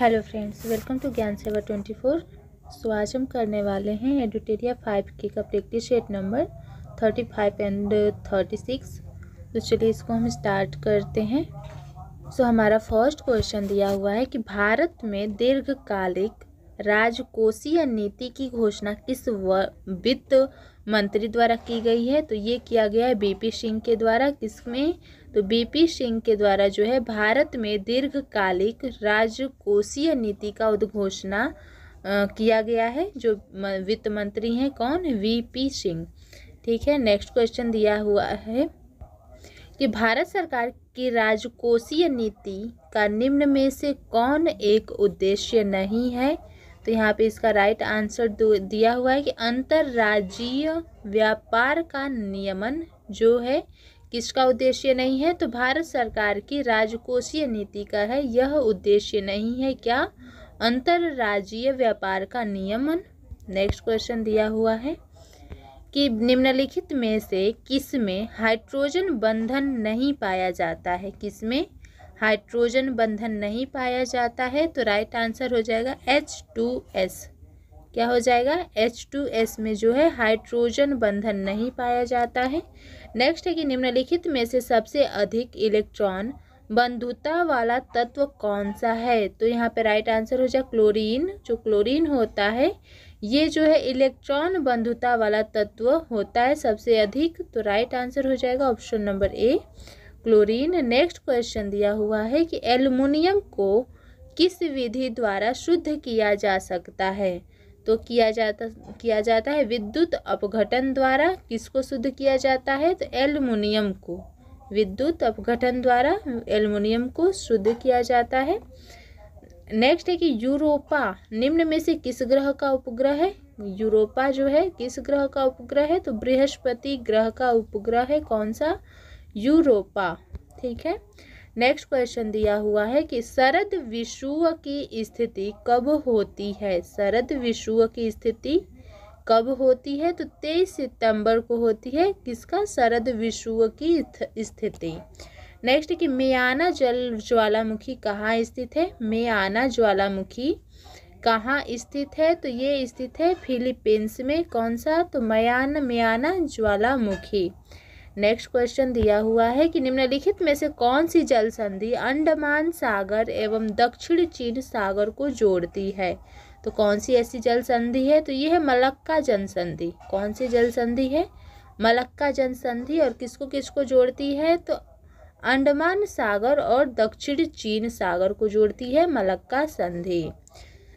hello friends welcome to ज्ञान सेवा twenty four so आज हम करने वाले हैं एडिटेरिया फाइव के का practice set number thirty five and thirty six तो चलिए इसको हम स्टार्ट करते हैं सो so, हमारा फर्स्ट क्वेश्चन दिया हुआ है कि भारत में दीर्घकालिक राजकोषीय नीति की घोषणा किस वित्त मंत्री द्वारा की गई है तो ये किया गया है बी सिंह के द्वारा किसमें तो बीपी सिंह के द्वारा जो है भारत में दीर्घकालिक राजकोषीय नीति का उद्घोषणा किया गया है जो वित्त मंत्री हैं कौन वीपी सिंह ठीक है नेक्स्ट क्वेश्चन दिया हुआ है कि भारत सरकार की राजकोषीय नीति का निम्न में से कौन एक उद्देश्य नहीं है तो यहाँ पे इसका राइट आंसर दिया हुआ है कि अंतर्राज्यीय व्यापार का नियमन जो है किसका उद्देश्य नहीं है तो भारत सरकार की राजकोषीय नीति का है यह उद्देश्य नहीं है क्या अंतरराज्यीय व्यापार का नियमन नेक्स्ट क्वेश्चन दिया हुआ है कि निम्नलिखित में से किस में हाइड्रोजन बंधन नहीं पाया जाता है किस में हाइड्रोजन बंधन नहीं पाया जाता है तो राइट आंसर हो जाएगा एच टू एस क्या हो जाएगा एच टू एस में जो है हाइड्रोजन बंधन नहीं पाया जाता है नेक्स्ट है कि निम्नलिखित में से सबसे अधिक इलेक्ट्रॉन बंधुता वाला तत्व कौन सा है तो यहाँ पे राइट आंसर हो जाए क्लोरीन जो क्लोरीन होता है ये जो है इलेक्ट्रॉन बंधुता वाला तत्व होता है सबसे अधिक तो राइट आंसर हो जाएगा option number A chlorine next question दिया हुआ है कि एल्युमिनियम को किस विधि द्वारा शुद्ध किया जा सकता है तो किया जाता किया जाता है विद्युत अपघटन द्वारा किसको शुद्ध किया जाता है तो एल्युमिनियम को विद्युत अपघटन द्वारा एल्युमिनियम को शुद्ध किया जाता है नेक्स्ट है कि यूरोपा निम्न में से किस ग्रह का उपग्रह है यूरोपा जो है किस ग्रह का उपग्रह है तो बृहस्पति ग्रह का उपग्रह है कौन सा यूरोपा ठीक है नेक्स्ट क्वेश्चन दिया हुआ है कि शरद विषु की स्थिति कब होती है शरद विषु की स्थिति कब होती है तो तेईस सितंबर को होती है किसका शरद विषु की स्थिति नेक्स्ट कि मियाना जल ज्वालामुखी कहाँ स्थित है मियाना ज्वालामुखी कहाँ स्थित है तो ये स्थित है फिलीपींस में कौन सा तो मयान मियाना ज्वालामुखी नेक्स्ट क्वेश्चन दिया हुआ है कि निम्नलिखित में से कौन सी जल संधि अंडमान सागर एवं दक्षिण चीन सागर को जोड़ती है तो कौन सी ऐसी जल संधि है तो ये है मलक्का जन संधि कौन सी जल संधि है मलक्का जन संधि और किसको किसको जोड़ती है तो अंडमान सागर और दक्षिण चीन सागर को जोड़ती है मलक्का संधि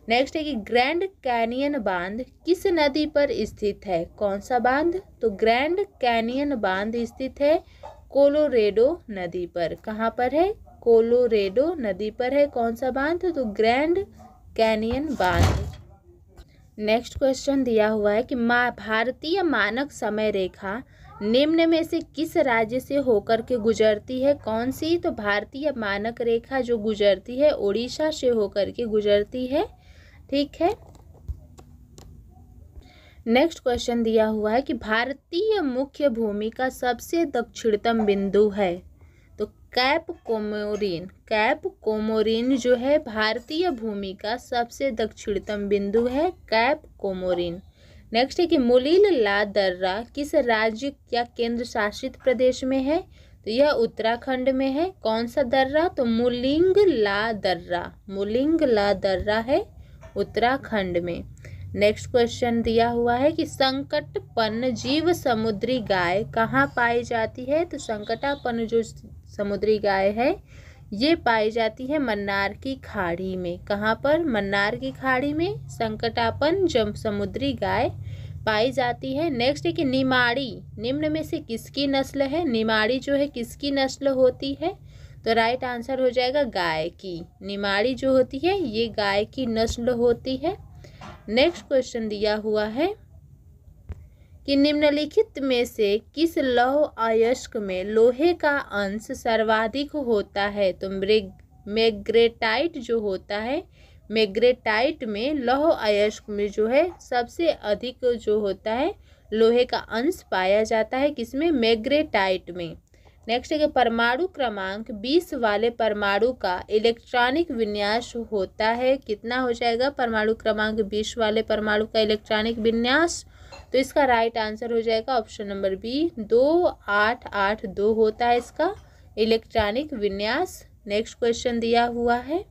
नेक्स्ट है कि ग्रैंड कैनियन बांध किस नदी पर स्थित है कौन सा बांध तो ग्रैंड कैनियन बांध स्थित है कोलोरेडो नदी पर कहाँ पर है कोलोरेडो नदी पर है कौन सा बांध तो ग्रैंड कैनियन बांध नेक्स्ट क्वेश्चन दिया हुआ है कि मा भारतीय मानक समय रेखा निम्न में से किस राज्य से होकर के गुजरती है कौन सी तो भारतीय मानक रेखा जो गुजरती है ओडिशा से होकर के गुजरती है ठीक है नेक्स्ट क्वेश्चन दिया हुआ है कि भारतीय मुख्य भूमि का सबसे दक्षिणतम बिंदु है तो कैप कोमोरिन कैप कोमोरिन जो है भारतीय भूमि का सबसे दक्षिणतम बिंदु है कैप कोमोरिन नेक्स्ट है कि मुलील ला दर्रा किस राज्य या केंद्र शासित प्रदेश में है तो यह उत्तराखंड में है कौन सा दर्रा तो मुलिंग ला दर्रा मुलिंग ला दर्रा है उत्तराखंड में नेक्स्ट क्वेश्चन दिया हुआ है कि संकटपन्न जीव समुद्री गाय कहाँ पाई जाती है तो संकटापन्न जो समुद्री गाय है ये पाई जाती है मन्नार की खाड़ी में कहाँ पर मन्नार की खाड़ी में संकटापन जम समुद्री गाय पाई जाती है नेक्स्ट है कि निमाड़ी निम्न में से किसकी नस्ल है निमाड़ी जो है किसकी नस्ल होती है तो राइट आंसर हो जाएगा गाय की निमाड़ी जो होती है ये गाय की नस्ल होती है नेक्स्ट क्वेश्चन दिया हुआ है कि निम्नलिखित में से किस लौह अयस्क में लोहे का अंश सर्वाधिक होता है तो मृग मैग्रेटाइट जो होता है मैग्रेटाइट में लौह अयस्क में जो है सबसे अधिक जो होता है लोहे का अंश पाया जाता है किसमें मैग्रेटाइट में नेक्स्ट है परमाणु क्रमांक बीस वाले परमाणु का इलेक्ट्रॉनिक विन्यास होता है कितना हो जाएगा परमाणु क्रमांक बीस वाले परमाणु का इलेक्ट्रॉनिक विन्यास तो इसका राइट आंसर हो जाएगा ऑप्शन नंबर बी दो आठ आठ दो होता है इसका इलेक्ट्रॉनिक विन्यास नेक्स्ट क्वेश्चन दिया हुआ है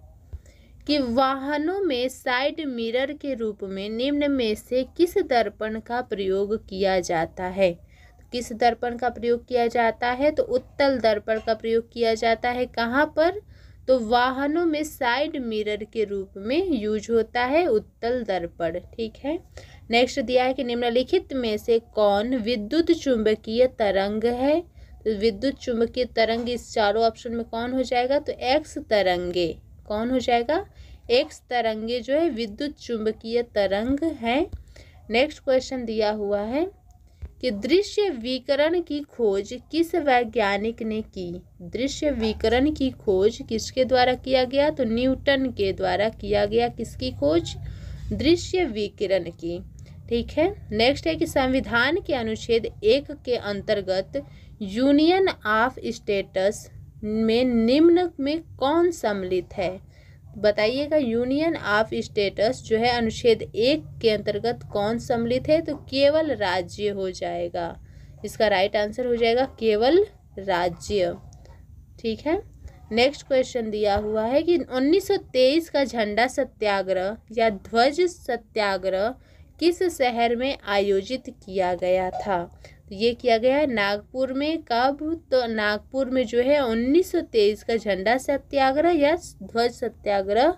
कि वाहनों में साइड मिरर के रूप में निम्न में से किस दर्पण का प्रयोग किया जाता है किस दर्पण का प्रयोग किया जाता है तो उत्तल दर्पण का प्रयोग किया जाता है कहाँ पर तो वाहनों में साइड मिरर के रूप में यूज होता है उत्तल दर्पण ठीक है नेक्स्ट दिया है कि निम्नलिखित में से कौन विद्युत चुंबकीय तरंग है तो विद्युत चुंबकीय तरंग इस चारों ऑप्शन में कौन हो जाएगा तो एक्स तरंगे कौन हो जाएगा एक्स तरंगे जो है विद्युत चुंबकीय तरंग है नेक्स्ट क्वेश्चन दिया हुआ है कि दृश्य विकरण की खोज किस वैज्ञानिक ने की दृश्य विकरण की खोज किसके द्वारा किया गया तो न्यूटन के द्वारा किया गया किसकी खोज दृश्य विकिरण की ठीक है नेक्स्ट है कि संविधान के अनुच्छेद एक के अंतर्गत यूनियन ऑफ स्टेटस में निम्न में कौन सम्मिलित है बताइएगा यूनियन ऑफ स्टेटस जो है अनुच्छेद एक के अंतर्गत कौन सम्मिलित है तो केवल राज्य हो जाएगा इसका राइट आंसर हो जाएगा केवल राज्य ठीक है नेक्स्ट क्वेश्चन दिया हुआ है कि 1923 का झंडा सत्याग्रह या ध्वज सत्याग्रह किस शहर में आयोजित किया गया था ये किया गया है नागपुर में कब तो नागपुर में जो है 1923 का झंडा सत्याग्रह या ध्वज सत्याग्रह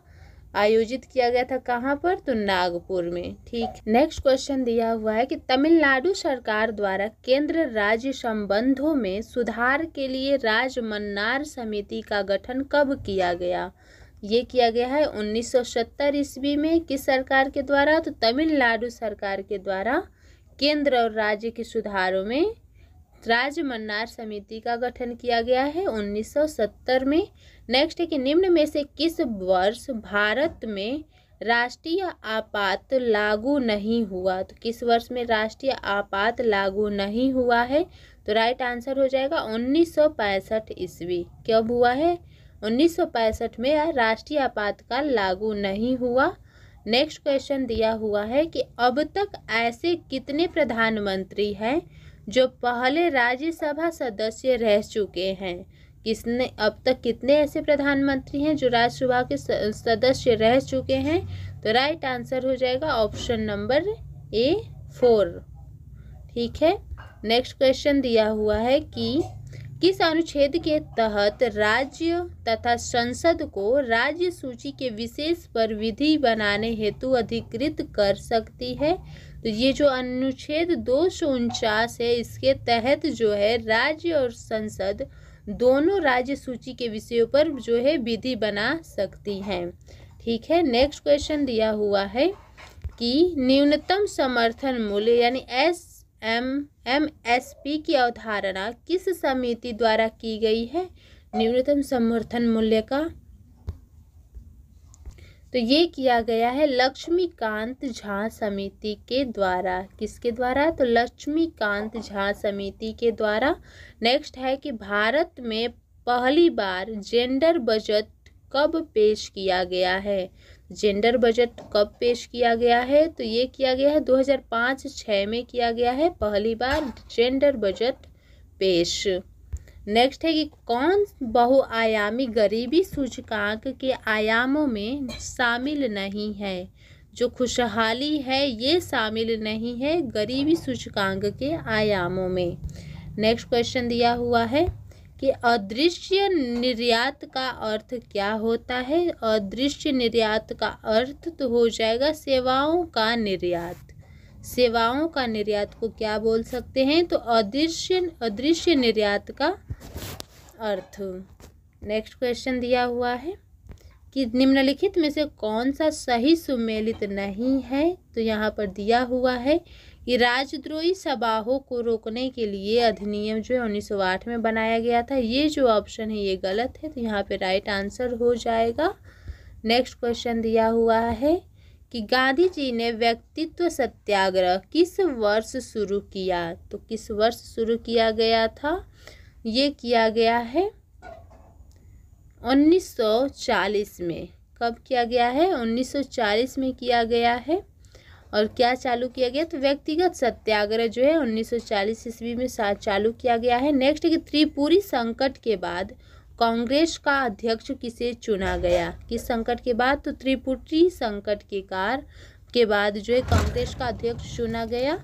आयोजित किया गया था कहाँ पर तो नागपुर में ठीक नेक्स्ट क्वेश्चन दिया हुआ है कि तमिलनाडु सरकार द्वारा केंद्र राज्य संबंधों में सुधार के लिए राजमन्नार समिति का गठन कब किया गया ये किया गया है 1970 ईस्वी में किस सरकार के द्वारा तो तमिलनाडु सरकार के द्वारा केंद्र और राज्य के सुधारों में राज्य मन्नार समिति का गठन किया गया है 1970 में नेक्स्ट है कि निम्न में से किस वर्ष भारत में राष्ट्रीय आपात लागू नहीं हुआ तो किस वर्ष में राष्ट्रीय आपात लागू नहीं हुआ है तो राइट आंसर हो जाएगा 1965 ईस्वी कब हुआ है 1965 में राष्ट्रीय आपातकाल लागू नहीं हुआ नेक्स्ट क्वेश्चन दिया हुआ है कि अब तक ऐसे कितने प्रधानमंत्री हैं जो पहले राज्यसभा सदस्य रह चुके हैं किसने अब तक कितने ऐसे प्रधानमंत्री हैं जो राज्यसभा के सदस्य रह चुके हैं तो राइट आंसर हो जाएगा ऑप्शन नंबर ए फोर ठीक है नेक्स्ट क्वेश्चन दिया हुआ है कि किस अनुच्छेद के तहत राज्य तथा संसद को राज्य सूची के विशेष पर विधि बनाने हेतु अधिकृत कर सकती है तो ये जो अनुच्छेद दो है इसके तहत जो है राज्य और संसद दोनों राज्य सूची के विषयों पर जो है विधि बना सकती हैं ठीक है नेक्स्ट क्वेश्चन दिया हुआ है कि न्यूनतम समर्थन मूल्य यानी एस एम एमएसपी की अवधारणा किस समिति द्वारा की गई है न्यूनतम समर्थन मूल्य का तो ये किया गया है लक्ष्मीकांत झा समिति के द्वारा किसके द्वारा तो लक्ष्मीकांत झा समिति के द्वारा नेक्स्ट है कि भारत में पहली बार जेंडर बजट कब पेश किया गया है जेंडर बजट कब पेश किया गया है तो ये किया गया है 2005-6 में किया गया है पहली बार जेंडर बजट पेश नेक्स्ट है कि कौन बहुआयामी गरीबी सूचकांक के आयामों में शामिल नहीं है जो खुशहाली है ये शामिल नहीं है गरीबी सूचकांक के आयामों में नेक्स्ट क्वेश्चन दिया हुआ है कि अदृश्य निर्यात का अर्थ क्या होता है अदृश्य निर्यात का अर्थ तो हो जाएगा सेवाओं का निर्यात सेवाओं का निर्यात को क्या बोल सकते हैं तो अदृश्य अदृश्य निर्यात का अर्थ नेक्स्ट क्वेश्चन दिया हुआ है कि निम्नलिखित में से कौन सा सही सुमेलित नहीं है तो यहाँ पर दिया हुआ है ये राजद्रोही सभाओं को रोकने के लिए अधिनियम जो है 1908 में बनाया गया था ये जो ऑप्शन है ये गलत है तो यहाँ पे राइट आंसर हो जाएगा नेक्स्ट क्वेश्चन दिया हुआ है कि गांधी जी ने व्यक्तित्व सत्याग्रह किस वर्ष शुरू किया तो किस वर्ष शुरू किया गया था ये किया गया है 1940 में कब किया गया है 1940 में किया गया है और क्या चालू किया गया तो व्यक्तिगत सत्याग्रह जो है 1940 ईस्वी में चालू किया गया है नेक्स्ट कि त्रिपुरी संकट के बाद कांग्रेस का अध्यक्ष किसे चुना गया किस संकट के बाद तो त्रिपुटी संकट के कार के बाद जो है कांग्रेस का अध्यक्ष चुना गया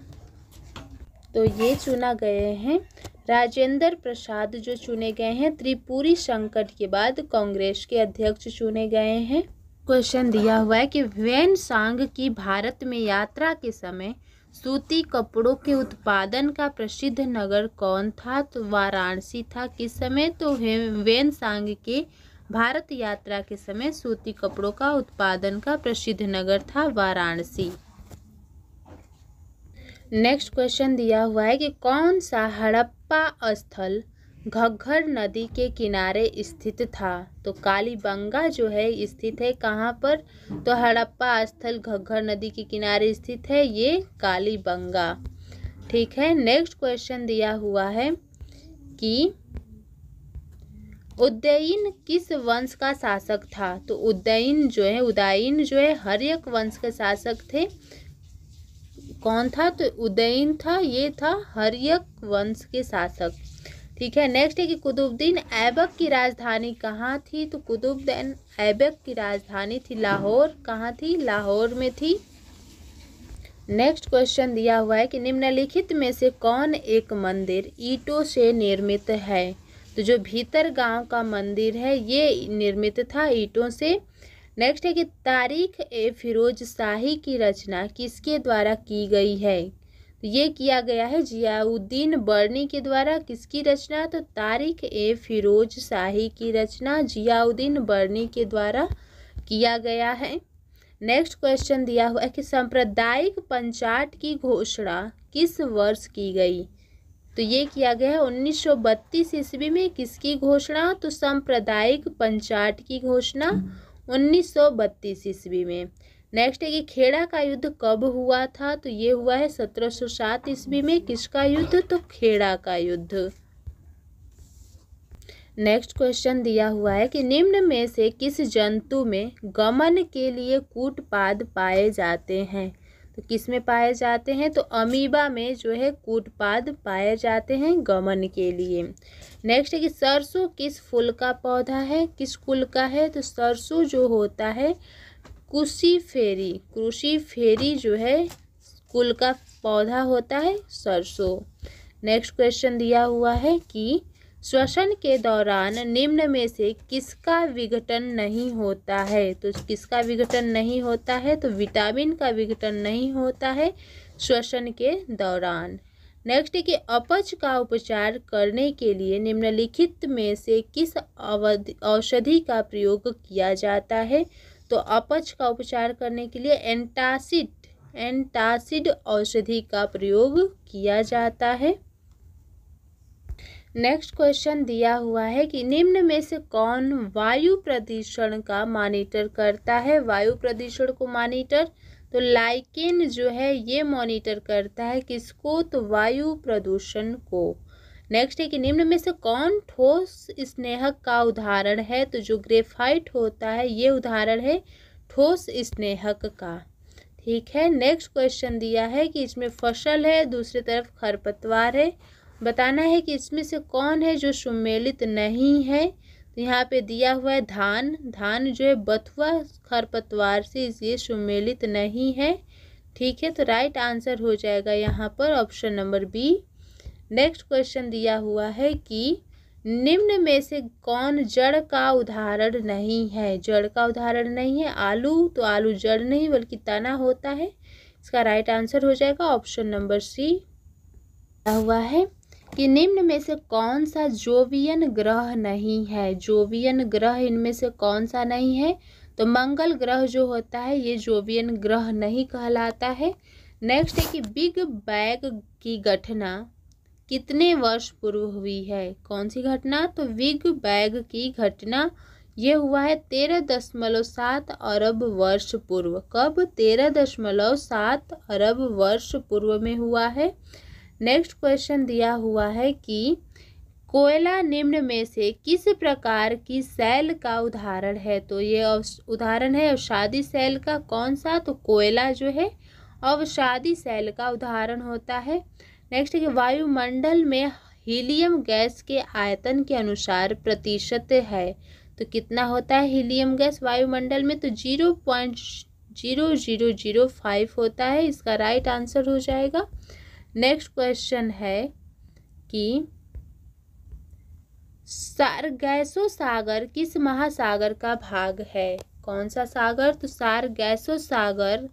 तो ये चुना गए हैं राजेंद्र प्रसाद जो चुने गए हैं त्रिपुरी संकट के बाद कांग्रेस के अध्यक्ष चुने गए हैं क्वेश्चन दिया हुआ है कि वेन सांग की भारत में यात्रा के समय सूती कपड़ों के उत्पादन का प्रसिद्ध नगर कौन था तो वाराणसी था किस समय तो वेन सांग के भारत यात्रा के समय सूती कपड़ों का उत्पादन का प्रसिद्ध नगर था वाराणसी नेक्स्ट क्वेश्चन दिया हुआ है कि कौन सा हड़प्पा स्थल घग्घर नदी के किनारे स्थित था तो कालीबंगा जो है स्थित है कहाँ पर तो हड़प्पा स्थल घग्घर नदी के किनारे स्थित है ये कालीबंगा ठीक है नेक्स्ट क्वेश्चन दिया हुआ है कि उद्दयन किस वंश का शासक था तो उदयन जो है उदयन जो है हरियक वंश के शासक थे कौन था तो उदयन था ये था हरियक वंश के शासक ठीक है नेक्स्ट है कि कुतुबद्दीन ऐबक की राजधानी कहाँ थी तो कुतुबद्दीन ऐबक की राजधानी थी लाहौर कहाँ थी लाहौर में थी नेक्स्ट क्वेश्चन दिया हुआ है कि निम्नलिखित में से कौन एक मंदिर ईटों से निर्मित है तो जो भीतर गांव का मंदिर है ये निर्मित था ईटों से नेक्स्ट है कि तारीख ए फिरोज शाही की रचना किसके द्वारा की गई है तो ये किया गया है जियाउद्दीन बर्नी के द्वारा किसकी रचना तो तारिक ए फिरोज शाही की रचना जियाउद्दीन बर्नी के द्वारा किया गया है नेक्स्ट क्वेश्चन दिया हुआ है कि सांप्रदायिक पंचाट की घोषणा किस वर्ष की गई तो ये किया गया है उन्नीस ईस्वी में किसकी घोषणा तो सांप्रदायिक पंचाट की घोषणा उन्नीस ईस्वी में नेक्स्ट है कि खेड़ा का युद्ध कब हुआ था तो ये हुआ है सत्रह सौ सात ईस्वी में किसका युद्ध तो खेड़ा का युद्ध नेक्स्ट क्वेश्चन दिया हुआ है कि निम्न में से किस जंतु में गमन के लिए कूटपाद पाए जाते हैं तो किस में पाए जाते हैं तो अमीबा में जो है कूटपाद पाए जाते हैं गमन के लिए नेक्स्ट है कि सरसों किस फूल का पौधा है किस कुल का है तो सरसों जो होता है कुशी फेरी कृषि फेरी जो है कुल का पौधा होता है सरसों नेक्स्ट क्वेश्चन दिया हुआ है कि श्वसन के दौरान निम्न में से किसका विघटन नहीं होता है तो किसका विघटन नहीं होता है तो विटामिन का विघटन नहीं होता है श्वसन के दौरान नेक्स्ट कि अपच का उपचार करने के लिए निम्नलिखित में से किस औषधि का प्रयोग किया जाता है तो अपच का उपचार करने के लिए एंटासिड एंटासिड औषधि का प्रयोग किया जाता है नेक्स्ट क्वेश्चन दिया हुआ है कि निम्न में से कौन वायु प्रदूषण का मॉनिटर करता है वायु प्रदूषण को मॉनिटर तो लाइकेन जो है ये मॉनिटर करता है किसको तो वायु प्रदूषण को नेक्स्ट है कि निम्न में से कौन ठोस स्नेहक का उदाहरण है तो जो ग्रेफाइट होता है ये उदाहरण है ठोस स्नेहक का ठीक है नेक्स्ट क्वेश्चन दिया है कि इसमें फसल है दूसरी तरफ खरपतवार है बताना है कि इसमें से कौन है जो सुमेलित नहीं है तो यहाँ पे दिया हुआ है धान धान जो है बथुआ खरपतवार से ये सुमेलित नहीं है ठीक है तो राइट आंसर हो जाएगा यहाँ पर option number B next question दिया हुआ है कि निम्न में से कौन जड़ का उदाहरण नहीं है जड़ का उदाहरण नहीं है आलू तो आलू जड़ नहीं बल्कि तना होता है इसका राइट आंसर हो जाएगा ऑप्शन नंबर सी हुआ है कि निम्न में से कौन सा जोवियन ग्रह नहीं है जोवियन ग्रह इनमें से कौन सा नहीं है तो मंगल ग्रह जो होता है ये जोवियन ग्रह नहीं कहलाता है नेक्स्ट है कि बिग बैग की घटना कितने वर्ष पूर्व हुई है कौन सी घटना तो विग बैग की घटना यह हुआ है तेरह दशमलव सात अरब वर्ष पूर्व कब तेरह दशमलव सात अरब वर्ष पूर्व में हुआ है नेक्स्ट क्वेश्चन दिया हुआ है कि कोयला निम्न में से किस प्रकार की सेल का उदाहरण है तो ये उदाहरण है अवसादी सेल का कौन सा तो कोयला जो है अवसादी सेल का उदाहरण होता है नेक्स्ट कि वायुमंडल में हीलियम गैस के आयतन के अनुसार प्रतिशत है तो कितना होता है हीलियम गैस वायुमंडल में तो zero point zero zero zero five होता है इसका राइट आंसर हो जाएगा नेक्स्ट क्वेश्चन है कि सार गैसो सागर किस महासागर का भाग है कौन सा सागर तो सार गैसो सागर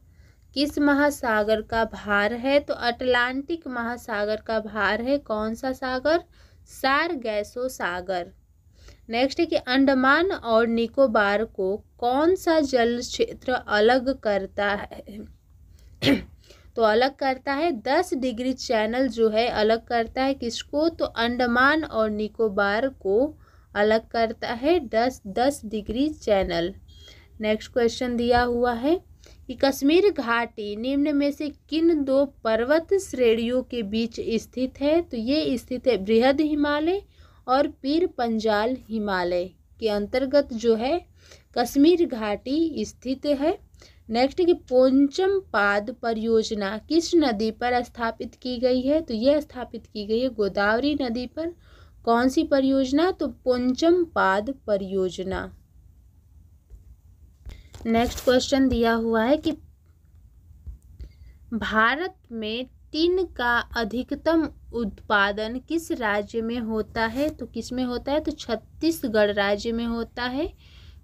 किस महासागर का भार है तो अटलांटिक महासागर का भार है कौन सा सागर सार गैसो सागर नेक्स्ट है कि अंडमान और निकोबार को कौन सा जल क्षेत्र अलग करता है तो अलग करता है दस डिग्री चैनल जो है अलग करता है किसको तो अंडमान और निकोबार को अलग करता है दस दस डिग्री चैनल नेक्स्ट क्वेश्चन दिया हुआ है कि कश्मीर घाटी निम्न में से किन दो पर्वत श्रेणियों के बीच स्थित है तो ये स्थित है बृहद हिमालय और पीर पंजाल हिमालय के अंतर्गत जो है कश्मीर घाटी स्थित है नेक्स्ट की पोंचम पाद परियोजना किस नदी पर स्थापित की गई है तो यह स्थापित की गई है गोदावरी नदी पर कौन सी परियोजना तो पोंचम पाद परियोजना नेक्स्ट क्वेश्चन दिया हुआ है कि भारत में टिन का अधिकतम उत्पादन किस राज्य में होता है तो किस में होता है तो छत्तीसगढ़ राज्य में होता है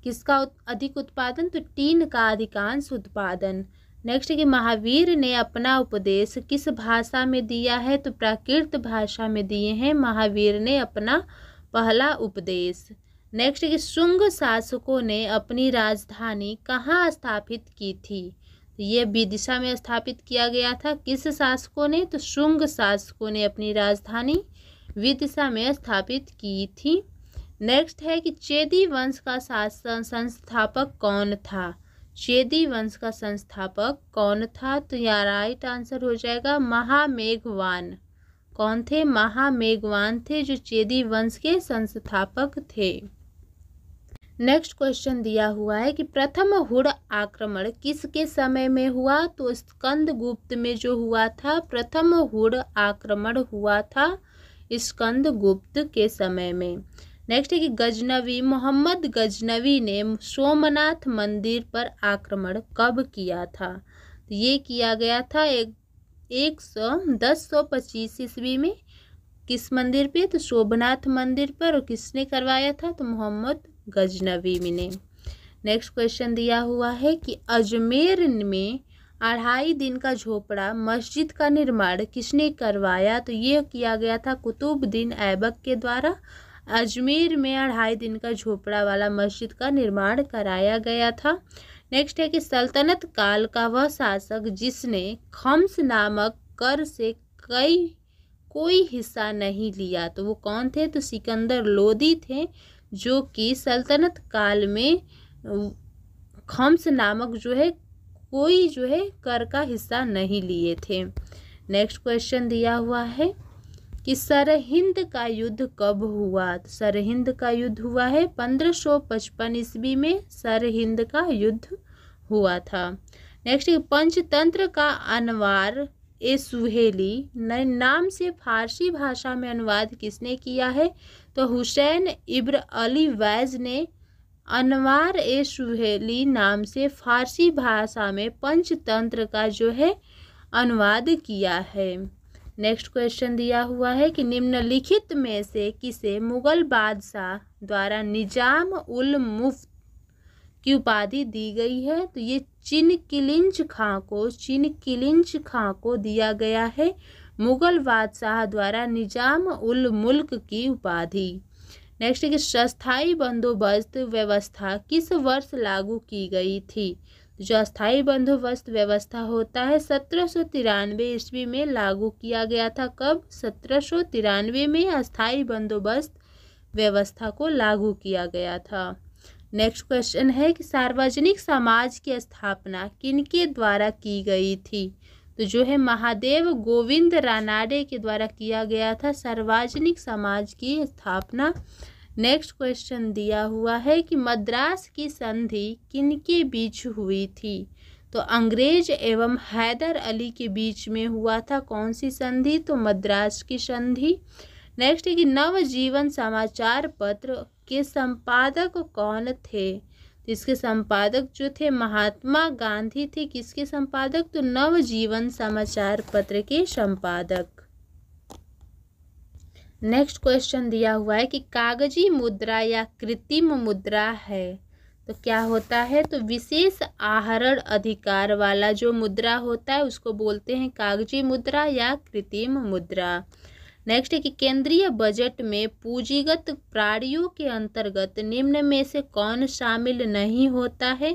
किसका अधिक उत्पादन तो टीन का अधिकांश उत्पादन नेक्स्ट कि महावीर ने अपना उपदेश किस भाषा में दिया है तो प्राकृत भाषा में दिए हैं महावीर ने अपना पहला उपदेश नेक्स्ट कि शुंग शासकों ने अपनी राजधानी कहाँ स्थापित की थी तो ये विदिशा में स्थापित किया गया था किस शासकों ने तो शुंग शासकों ने अपनी राजधानी विदिशा में स्थापित की थी नेक्स्ट है कि चेदी वंश का शासन संस्थापक कौन था चेदी वंश का संस्थापक कौन था तो यहाँ राइट आंसर हो जाएगा महामेघवान कौन थे महामेघवान थे जो चेदी वंश के संस्थापक थे नेक्स्ट क्वेश्चन दिया हुआ है कि प्रथम हुड़ आक्रमण किसके समय में हुआ तो स्कंद गुप्त में जो हुआ था प्रथम हुड़ आक्रमण हुआ था स्कंद गुप्त के समय में नेक्स्ट है कि गजनवी मोहम्मद गजनवी ने सोमनाथ मंदिर पर आक्रमण कब किया था तो ये किया गया था एक एक सौ दस सौ पच्चीस ईस्वी में किस मंदिर पे तो शोभनाथ मंदिर पर और किसने करवाया था तो मोहम्मद गजनवी ने नेक्स्ट क्वेश्चन दिया हुआ है कि अजमेर में अढ़ाई दिन का झोपड़ा मस्जिद का निर्माण किसने करवाया तो ये किया गया था कुतुबुद्दीन ऐबक के द्वारा अजमेर में अढ़ाई दिन का झोपड़ा वाला मस्जिद का निर्माण कराया गया था नेक्स्ट है कि सल्तनत काल का वह शासक जिसने खम्स नामक कर से कई कोई हिस्सा नहीं लिया तो वो कौन थे तो सिकंदर लोदी थे जो कि सल्तनत काल में खम्स नामक जो है कोई जो है कर का हिस्सा नहीं लिए थे नेक्स्ट क्वेश्चन दिया हुआ है कि सरहिंद का युद्ध कब हुआ तो सरहिंद का युद्ध हुआ है पंद्रह सौ पचपन ईस्वी में सरहिंद का युद्ध हुआ था नेक्स्ट पंचतंत्र का अनवार ए सुहेली नाम से फारसी भाषा में अनुवाद किसने किया है तो हुसैन इब्र अली वैज ने अनवार ए सुहेली नाम से फारसी भाषा में पंचतंत्र का जो है अनुवाद किया है नेक्स्ट क्वेश्चन दिया हुआ है कि निम्नलिखित में से किसे मुगल बादशाह द्वारा निजाम उल मुफ्त की उपाधि दी गई है तो ये चिन किलिंच खां को चिन किलिंच खां को दिया गया है मुगल बादशाह द्वारा निजाम उल मुल्क की उपाधि नेक्स्ट की अस्थायी बंदोबस्त व्यवस्था किस वर्ष लागू की गई थी तो जो अस्थायी बंदोबस्त व्यवस्था होता है सत्रह सौ तिरानवे ईस्वी में लागू किया गया था कब सत्रह सौ तिरानवे में अस्थायी बंदोबस्त व्यवस्था को लागू किया गया था नेक्स्ट क्वेश्चन है कि सार्वजनिक समाज की स्थापना किनके द्वारा की गई थी तो जो है महादेव गोविंद रानाडे के द्वारा किया गया था सार्वजनिक समाज की स्थापना नेक्स्ट क्वेश्चन दिया हुआ है कि मद्रास की संधि किनके बीच हुई थी तो अंग्रेज एवं हैदर अली के बीच में हुआ था कौन सी संधि तो मद्रास की संधि नेक्स्ट है कि नवजीवन समाचार पत्र के संपादक कौन थे इसके संपादक जो थे महात्मा गांधी थे किसके संपादक तो नवजीवन समाचार पत्र के संपादक नेक्स्ट क्वेश्चन दिया हुआ है कि कागजी मुद्रा या कृत्रिम मुद्रा है तो क्या होता है तो विशेष आहरण अधिकार वाला जो मुद्रा होता है उसको बोलते हैं कागजी मुद्रा या कृत्रिम मुद्रा नेक्स्ट है कि केंद्रीय बजट में पूंजीगत प्राणियों के अंतर्गत निम्न में से कौन शामिल नहीं होता है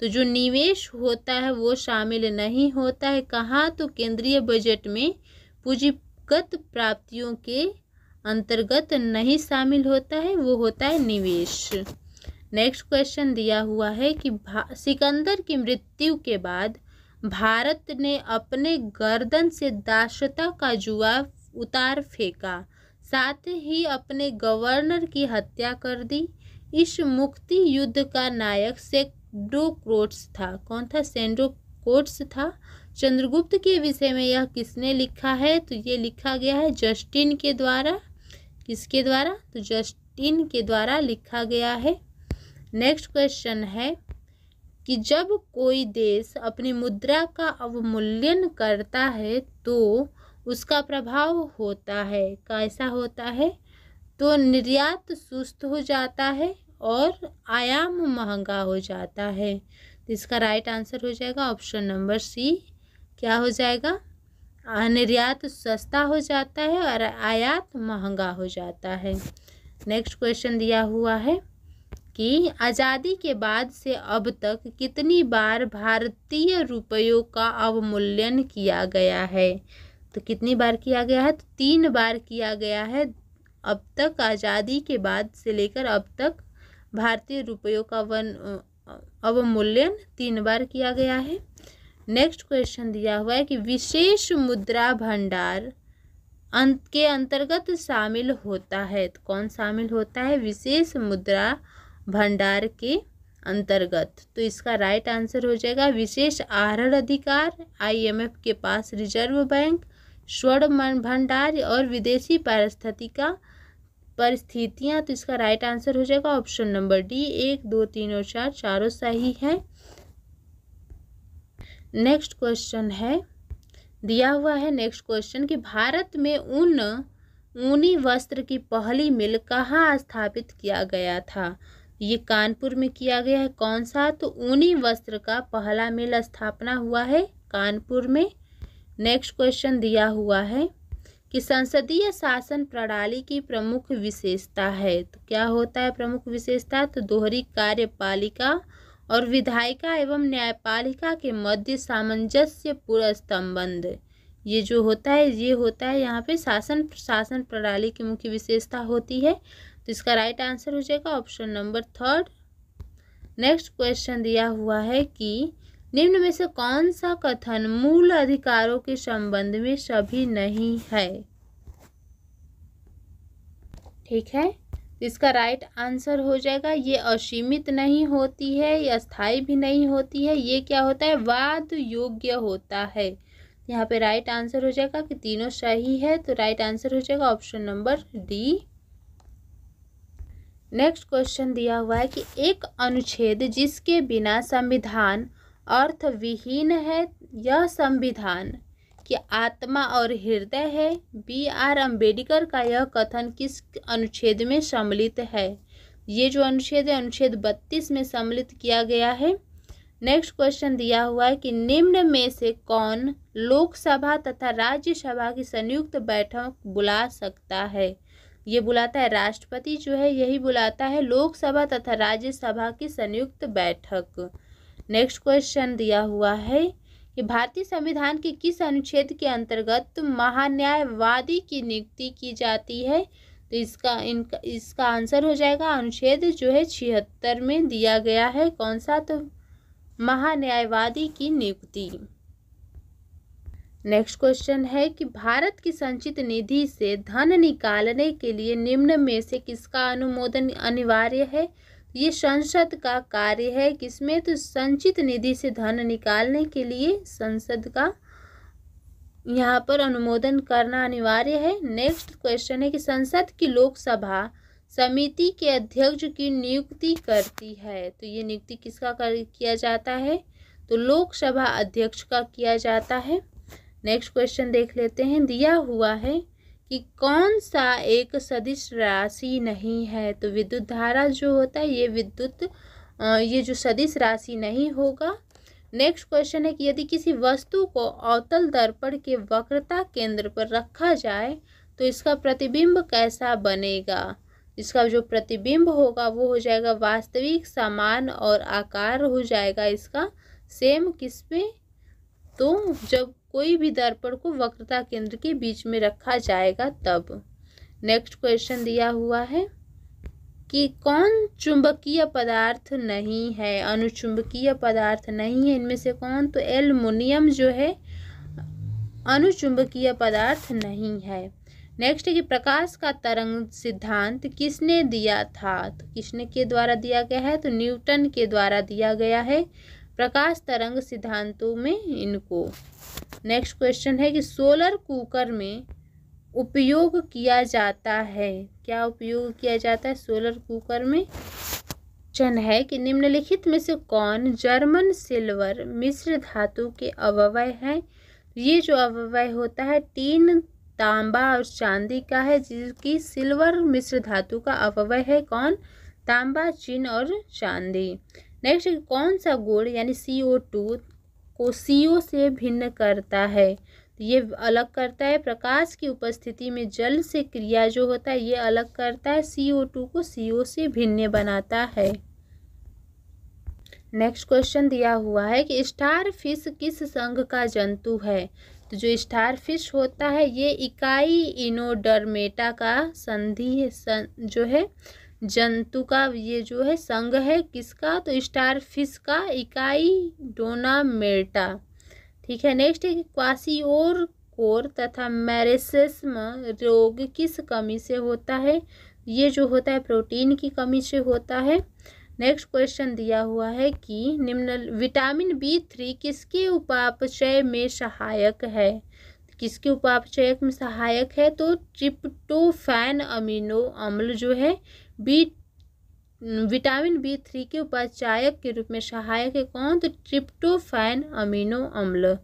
तो जो निवेश होता है वो शामिल नहीं होता है कहाँ तो केंद्रीय बजट में पूंजीगत प्राप्तियों के अंतर्गत नहीं शामिल होता है वो होता है निवेश नेक्स्ट क्वेश्चन दिया हुआ है कि सिकंदर की मृत्यु के बाद भारत ने अपने गर्दन से दासता का जुआ उतार फेंका साथ ही अपने गवर्नर की हत्या कर दी इस मुक्ति युद्ध का नायक सेंडो क्रोट्स था कौन था सेंडो कोट्स था चंद्रगुप्त के विषय में यह किसने लिखा है तो ये लिखा गया है जस्टिन के द्वारा किसके द्वारा तो जस्टिन के द्वारा लिखा गया है नेक्स्ट क्वेश्चन है कि जब कोई देश अपनी मुद्रा का अवमूल्यन करता है तो उसका प्रभाव होता है कैसा होता है तो निर्यात सुस्त हो जाता है और आयाम महंगा हो जाता है तो इसका राइट आंसर हो जाएगा ऑप्शन नंबर सी क्या हो जाएगा निर्यात सस्ता हो जाता है और आयात महंगा हो जाता है नेक्स्ट क्वेश्चन दिया हुआ है कि आज़ादी के बाद से अब तक कितनी बार भारतीय रुपयों का अवमूल्यन किया गया है तो कितनी बार किया गया है तो तीन बार किया गया है अब तक आज़ादी के बाद से लेकर अब तक भारतीय रुपयों का वन अवमूल्यन तीन बार किया गया है नेक्स्ट क्वेश्चन दिया हुआ है कि विशेष मुद्रा भंडार अंत के अंतर्गत शामिल होता है तो कौन शामिल होता है विशेष मुद्रा भंडार के अंतर्गत तो इसका राइट आंसर हो जाएगा विशेष आहरण अधिकार आईएमएफ के पास रिजर्व बैंक स्वर्ण भंडार और विदेशी का परिस्थितियाँ तो इसका राइट आंसर हो जाएगा ऑप्शन नंबर डी एक दो तीन और चार चारों सही है नेक्स्ट क्वेश्चन है दिया हुआ है नेक्स्ट क्वेश्चन कि भारत में ऊन ऊनी वस्त्र की पहली मिल कहाँ स्थापित किया गया था ये कानपुर में किया गया है कौन सा तो ऊनी वस्त्र का पहला मिल स्थापना हुआ है कानपुर में नेक्स्ट क्वेश्चन दिया हुआ है कि संसदीय शासन प्रणाली की प्रमुख विशेषता है तो क्या होता है प्रमुख विशेषता तो दोहरी कार्यपालिका और विधायिका एवं न्यायपालिका के मध्य सामंजस्य सामंजस्यपूर्ण संबंध ये जो होता है ये होता है यहाँ पे शासन शासन प्रणाली की मुख्य विशेषता होती है तो इसका राइट आंसर हो जाएगा option number third next question दिया हुआ है कि निम्न में से कौन सा कथन मूल अधिकारों के संबंध में सभी नहीं है ठीक है इसका राइट आंसर हो जाएगा ये असीमित नहीं होती है अस्थाई भी नहीं होती है ये क्या होता है वाद योग्य होता है यहाँ पे राइट आंसर हो जाएगा कि तीनों सही है तो राइट आंसर हो जाएगा option number D next question दिया हुआ है कि एक अनुच्छेद जिसके बिना संविधान अर्थविहीन है यह संविधान कि आत्मा और हृदय है बी आर अम्बेडकर का यह कथन किस अनुच्छेद में सम्मिलित है ये जो अनुच्छेद है अनुच्छेद बत्तीस में सम्मिलित किया गया है नेक्स्ट क्वेश्चन दिया हुआ है कि निम्न में से कौन लोकसभा तथा राज्यसभा की संयुक्त बैठक बुला सकता है ये बुलाता है राष्ट्रपति जो है यही बुलाता है लोकसभा तथा राज्यसभा की संयुक्त बैठक नेक्स्ट क्वेश्चन दिया हुआ है कि भारतीय संविधान के किस अनुच्छेद के अंतर्गत महान्यायवादी की नियुक्ति की जाती है तो इसका इनका इसका आंसर हो जाएगा अनुच्छेद जो है छिहत्तर में दिया गया है कौन सा तो महान्यायवादी की नियुक्ति नेक्स्ट क्वेश्चन है कि भारत की संचित निधि से धन निकालने के लिए निम्न में से किसका अनुमोदन अनिवार्य है ये संसद का कार्य है किसमें तो संचित निधि से धन निकालने के लिए संसद का यहाँ पर अनुमोदन करना अनिवार्य है नेक्स्ट क्वेश्चन है कि संसद की लोकसभा समिति के अध्यक्ष की नियुक्ति करती है तो ये नियुक्ति किसका कर किया जाता है तो लोकसभा अध्यक्ष का किया जाता है नेक्स्ट क्वेश्चन देख लेते हैं दिया हुआ है कि कौन सा एक सदिश राशि नहीं है तो विद्युत धारा जो होता है ये विद्युत ये जो सदिश राशि नहीं होगा नेक्स्ट क्वेश्चन है कि यदि किसी वस्तु को अवतल दर्पण के वक्रता केंद्र पर रखा जाए तो इसका प्रतिबिंब कैसा बनेगा इसका जो प्रतिबिंब होगा वो हो जाएगा वास्तविक समान और आकार हो जाएगा इसका सेम किस पे तो जब कोई भी दर्पण को वक्रता केंद्र के बीच में रखा जाएगा तब नेक्स्ट क्वेश्चन दिया हुआ है कि कौन चुंबकीय पदार्थ नहीं है अनुचुंबकीय पदार्थ नहीं है इनमें से कौन तो एल्युमिनियम जो है अनुचुंबकीय पदार्थ नहीं है नेक्स्ट है कि प्रकाश का तरंग सिद्धांत किसने दिया था तो किसने के द्वारा दिया गया है तो न्यूटन के द्वारा दिया गया है प्रकाश तरंग सिद्धांतों में इनको नेक्स्ट क्वेश्चन है कि सोलर कुकर में उपयोग किया जाता है क्या उपयोग किया जाता है सोलर कुकर में चन है कि निम्नलिखित में से कौन जर्मन सिल्वर मिश्र धातु के अवयव है तो ये जो अवयव होता है तीन तांबा और चांदी का है जिसकी सिल्वर मिश्र धातु का अवयव है कौन तांबा चीन और चांदी नेक्स्ट कौन सा गुण यानी सी ओ टू को सी ओ से भिन्न करता है तो ये अलग करता है प्रकाश की उपस्थिति में जल से क्रिया जो होता है ये अलग करता है सी ओ टू को सी ओ से भिन्न बनाता है नेक्स्ट क्वेश्चन दिया हुआ है कि स्टार फिश किस संघ का जंतु है तो जो स्टार फिश होता है ये इकाई इनोडर्मेटा का संधि सं, जो है जंतु का ये जो है संघ है किसका तो स्टार फिश का इकाई डोना मेल्टा ठीक है नेक्स्ट है क्वासी और कोर तथा मैरेसम रोग किस कमी से होता है ये जो होता है प्रोटीन की कमी से होता है नेक्स्ट क्वेश्चन दिया हुआ है कि निम्न विटामिन बी थ्री किसके उपापचय में सहायक है किसके उपापचय में सहायक है तो ट्रिप्टोफैन अमीनो अम्ल जो है बी विटामिन बी थ्री के उपाचायक के रूप में सहायक है कौन तो ट्रिप्टोफैन अमीनो अम्ल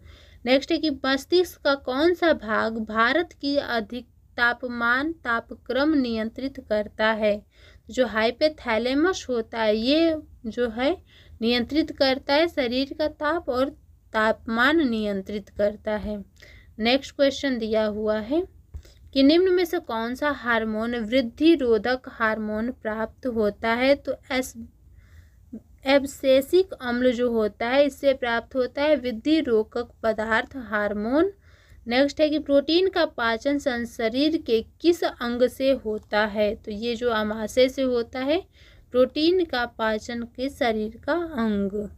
नेक्स्ट है कि मस्तिष्क का कौन सा भाग भारत की अधिक तापमान तापक्रम नियंत्रित करता है तो जो हाइपेथैलेमस होता है ये जो है नियंत्रित करता है शरीर का ताप और तापमान नियंत्रित करता है नेक्स्ट क्वेश्चन दिया हुआ है कि निम्न में से कौन सा हार्मोन वृद्धि रोधक हार्मोन प्राप्त होता है तो एस एबसेसिक अम्ल जो होता है इससे प्राप्त होता है वृद्धि रोकक पदार्थ हार्मोन नेक्स्ट है कि प्रोटीन का पाचन सं शरीर के किस अंग से होता है तो ये जो अमाशय से होता है प्रोटीन का पाचन किस शरीर का अंग